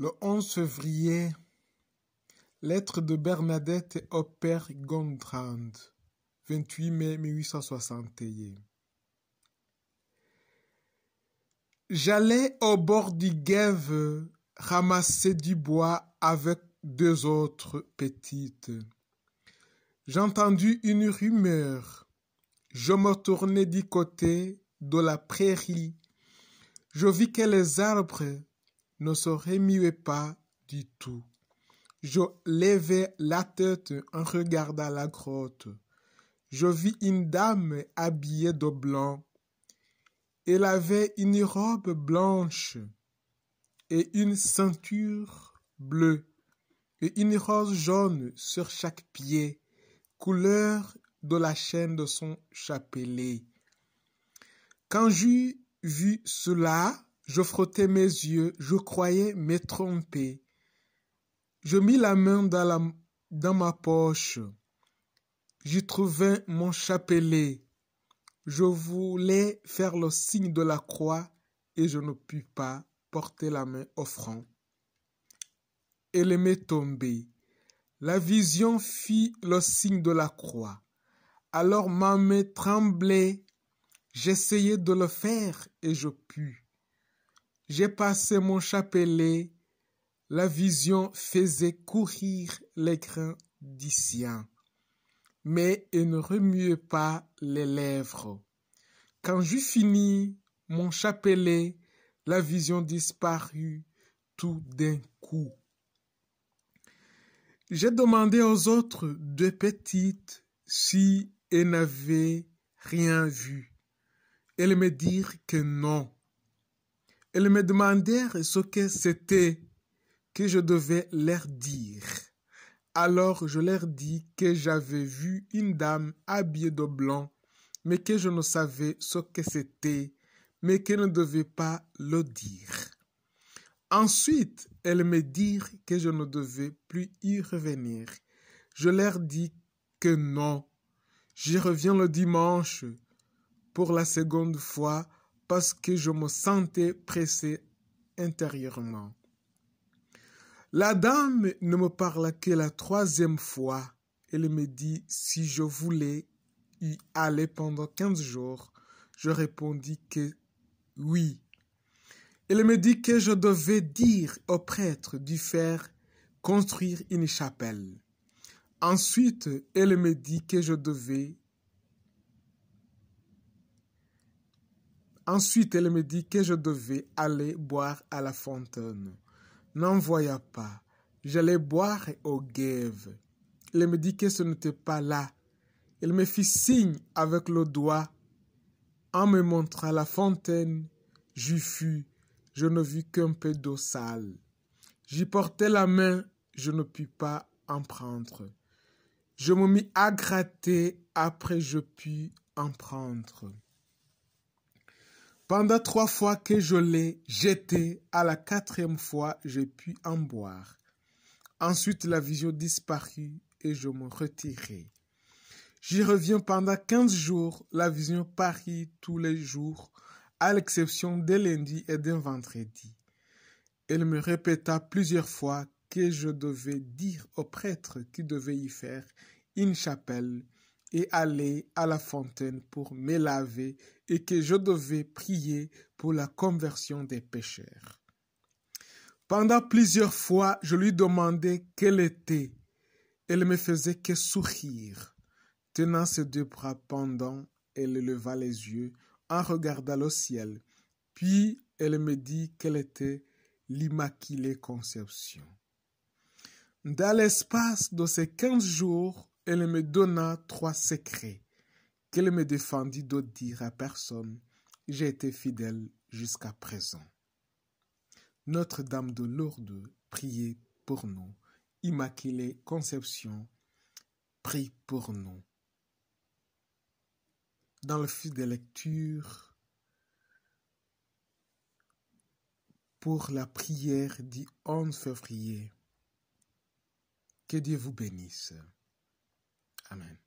Le 11 février, lettre de Bernadette au père Gondrand. 28 mai 1861. J'allais au bord du Guève ramasser du bois avec deux autres petites. J'entendis une rumeur. Je me tournai du côté de la prairie. Je vis que les arbres ne se remuait pas du tout. Je levai la tête en regardant la grotte. Je vis une dame habillée de blanc. Elle avait une robe blanche et une ceinture bleue et une rose jaune sur chaque pied, couleur de la chaîne de son chapelet. Quand j'eus vu cela, je frottais mes yeux, je croyais me tromper. Je mis la main dans, ma poche. J'y trouvais mon chapelet. Je voulais faire le signe de la croix et je ne pus pas porter la main offrant. front. Et les m'est tombée. La vision fit le signe de la croix. Alors ma main tremblait. J'essayais de le faire et je pus. J'ai passé mon chapelet. La vision faisait courir l'écran d'Issien, mais elle ne remuait pas les lèvres. Quand j'eus fini mon chapelet, la vision disparut tout d'un coup. J'ai demandé aux autres deux petites si elles n'avaient rien vu. Elles me dirent que non. Elles me demandèrent ce que c'était que je devais leur dire. Alors je leur dis que j'avais vu une dame habillée de blanc, mais que je ne savais ce que c'était, mais qu'elle ne devait pas le dire. Ensuite, elles me dirent que je ne devais plus y revenir. Je leur dis que non. J'y reviens le dimanche pour la seconde fois parce que je me sentais pressé intérieurement. La dame ne me parla que la troisième fois. Elle me dit si je voulais y aller pendant quinze jours. Je répondis que oui. Elle me dit que je devais dire au prêtre de faire construire une chapelle. Ensuite, elle me dit que je devais Ensuite, elle me dit que je devais aller boire à la fontaine. N'en N'envoya pas. J'allais boire au guève. Elle me dit que ce n'était pas là. Elle me fit signe avec le doigt. En me montrant la fontaine, j'y fus. Je ne vis qu'un peu d'eau sale. J'y portai la main, je ne pus pas en prendre. Je me mis à gratter, après je pus en prendre. Pendant trois fois que je l'ai jeté, à la quatrième fois, j'ai pu en boire. Ensuite, la vision disparut et je me retirai. J'y reviens pendant quinze jours. La vision parut tous les jours, à l'exception des lundis et d'un vendredi. Elle me répéta plusieurs fois que je devais dire au prêtre qui devait y faire une chapelle et aller à la fontaine pour me laver et que je devais prier pour la conversion des pécheurs. Pendant plusieurs fois, je lui demandais quelle était. Elle me faisait que sourire. Tenant ses deux bras pendants, elle leva les yeux en regardant le ciel. Puis elle me dit qu'elle était l'Immaculée Conception. Dans l'espace de ces quinze jours, elle me donna trois secrets qu'elle me défendit de dire à personne J'ai été fidèle jusqu'à présent. Notre-Dame de Lourdes, priez pour nous. Immaculée Conception, prie pour nous. Dans le fil des lectures, pour la prière du 11 février, que Dieu vous bénisse. Amen.